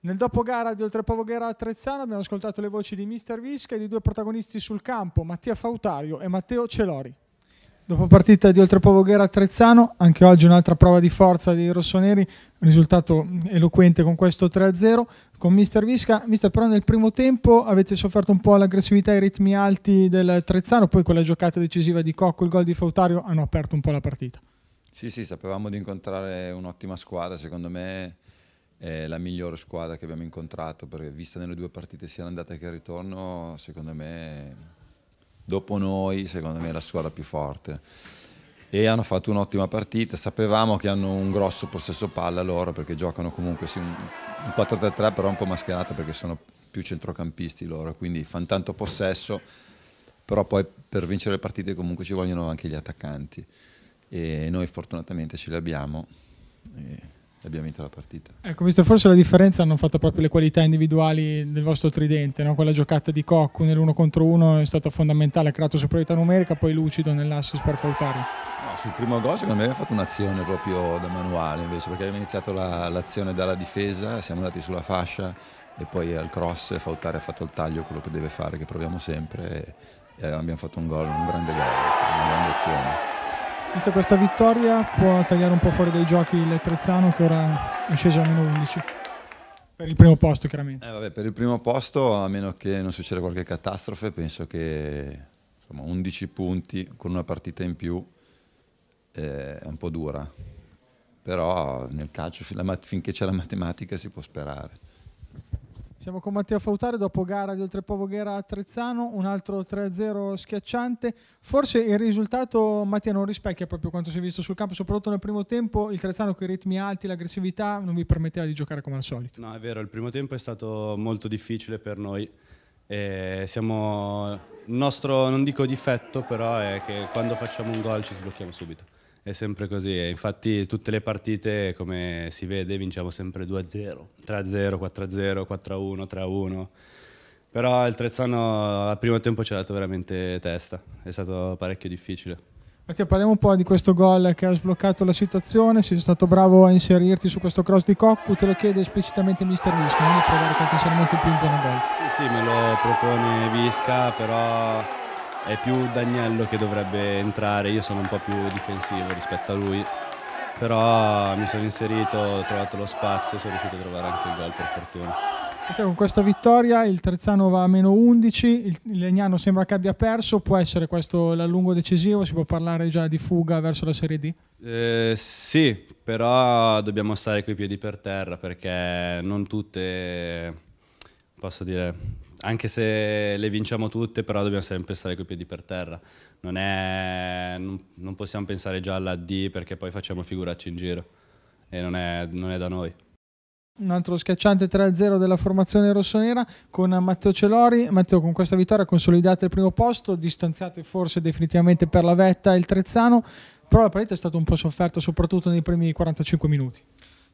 Nel dopogara di Guerra a Trezzano abbiamo ascoltato le voci di Mister Visca e di due protagonisti sul campo, Mattia Fautario e Matteo Celori. Dopo partita di Guerra a Trezzano, anche oggi un'altra prova di forza dei rossoneri, risultato mm, eloquente con questo 3-0 con Mister Visca. Mister, però nel primo tempo avete sofferto un po' l'aggressività e i ritmi alti del Trezzano, poi quella giocata decisiva di Cocco, il gol di Fautario hanno aperto un po' la partita. Sì, sì, sapevamo di incontrare un'ottima squadra, secondo me è la migliore squadra che abbiamo incontrato perché vista nelle due partite sia l'andata che il ritorno, secondo me dopo noi, secondo me è la squadra più forte. E hanno fatto un'ottima partita, sapevamo che hanno un grosso possesso palla loro perché giocano comunque sì, un 4-3-3 però un po' mascherata perché sono più centrocampisti loro, quindi fanno tanto possesso, però poi per vincere le partite comunque ci vogliono anche gli attaccanti e noi fortunatamente ce li abbiamo. E e abbiamo vinto la partita. Ecco, visto forse la differenza hanno fatto proprio le qualità individuali del vostro tridente, no? quella giocata di Cocco nell'uno contro uno è stata fondamentale, ha creato superiorità numerica, poi lucido nell'assist per Fautari. sul primo gol secondo me aveva fatto un'azione proprio da manuale invece, perché abbiamo iniziato l'azione dalla difesa, siamo andati sulla fascia e poi al cross Fautari ha fatto il taglio, quello che deve fare, che proviamo sempre e, e abbiamo fatto un gol, un grande gol, una grande azione. Visto questa vittoria può tagliare un po' fuori dai giochi il Trezzano che ora è sceso a meno 11. Per il primo posto chiaramente. Eh, vabbè, per il primo posto, a meno che non succeda qualche catastrofe, penso che insomma, 11 punti con una partita in più eh, è un po' dura. Però nel calcio finché c'è la matematica si può sperare. Siamo con Matteo Fautare dopo gara di Oltrepo Voghera a Trezzano, un altro 3-0 schiacciante. Forse il risultato, Mattia, non rispecchia proprio quanto si è visto sul campo, soprattutto nel primo tempo. Il Trezzano con i ritmi alti, l'aggressività non vi permetteva di giocare come al solito. No, è vero, il primo tempo è stato molto difficile per noi. E siamo, il nostro, non dico difetto, però è che quando facciamo un gol ci sblocchiamo subito. È sempre così, eh. infatti tutte le partite come si vede vinciamo sempre 2-0, 3-0, 4-0, 4-1, 3-1, però il Trezzano al primo tempo ci ha dato veramente testa, è stato parecchio difficile. Mattia, parliamo un po' di questo gol che ha sbloccato la situazione, sei stato bravo a inserirti su questo cross di Coccu, te lo chiede esplicitamente Mister Visca, non provare qualche inserimento più in zona gol. Sì, sì, me lo propone Visca, però è più Dagnello che dovrebbe entrare, io sono un po' più difensivo rispetto a lui, però mi sono inserito, ho trovato lo spazio, sono riuscito a trovare anche il gol per fortuna. Con questa vittoria il Trezzano va a meno 11, il Legnano sembra che abbia perso, può essere questo l'allungo decisivo, si può parlare già di fuga verso la Serie D? Eh, sì, però dobbiamo stare coi piedi per terra perché non tutte, posso dire, anche se le vinciamo tutte, però dobbiamo sempre stare coi piedi per terra. Non, è, non, non possiamo pensare già alla D perché poi facciamo figuracci in giro e non è, non è da noi un altro schiacciante 3-0 della formazione rossonera con Matteo Celori. Matteo, con questa vittoria consolidate il primo posto, distanziate forse definitivamente per la vetta e il Trezzano, però la partita è stata un po' sofferta soprattutto nei primi 45 minuti.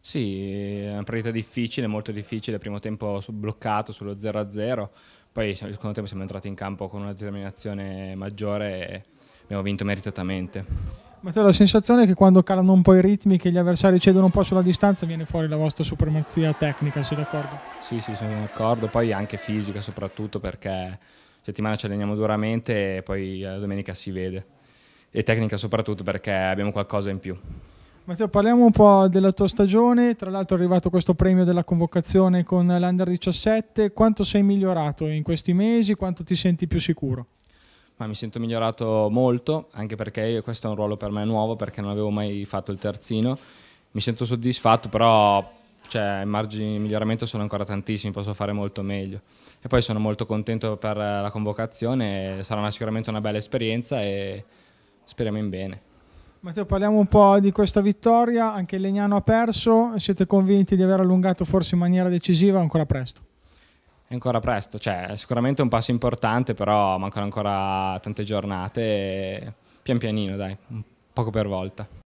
Sì, è una partita difficile, molto difficile, primo tempo bloccato sullo 0-0, poi nel secondo tempo siamo entrati in campo con una determinazione maggiore e abbiamo vinto meritatamente. Ma Matteo, la sensazione è che quando calano un po' i ritmi, che gli avversari cedono un po' sulla distanza, viene fuori la vostra supremazia tecnica, sei d'accordo? Sì, sì, sono d'accordo, poi anche fisica soprattutto perché settimana ci alleniamo duramente e poi la domenica si vede. E tecnica soprattutto perché abbiamo qualcosa in più. Matteo, parliamo un po' della tua stagione, tra l'altro è arrivato questo premio della convocazione con l'Under 17, quanto sei migliorato in questi mesi, quanto ti senti più sicuro? Ma mi sento migliorato molto, anche perché questo è un ruolo per me nuovo, perché non avevo mai fatto il terzino, mi sento soddisfatto, però cioè, i margini di miglioramento sono ancora tantissimi, posso fare molto meglio. E poi sono molto contento per la convocazione, sarà una, sicuramente una bella esperienza e speriamo in bene. Matteo, parliamo un po' di questa vittoria, anche il Legnano ha perso, siete convinti di aver allungato forse in maniera decisiva ancora presto? È ancora presto, cioè è sicuramente un passo importante, però mancano ancora tante giornate, pian pianino dai, poco per volta.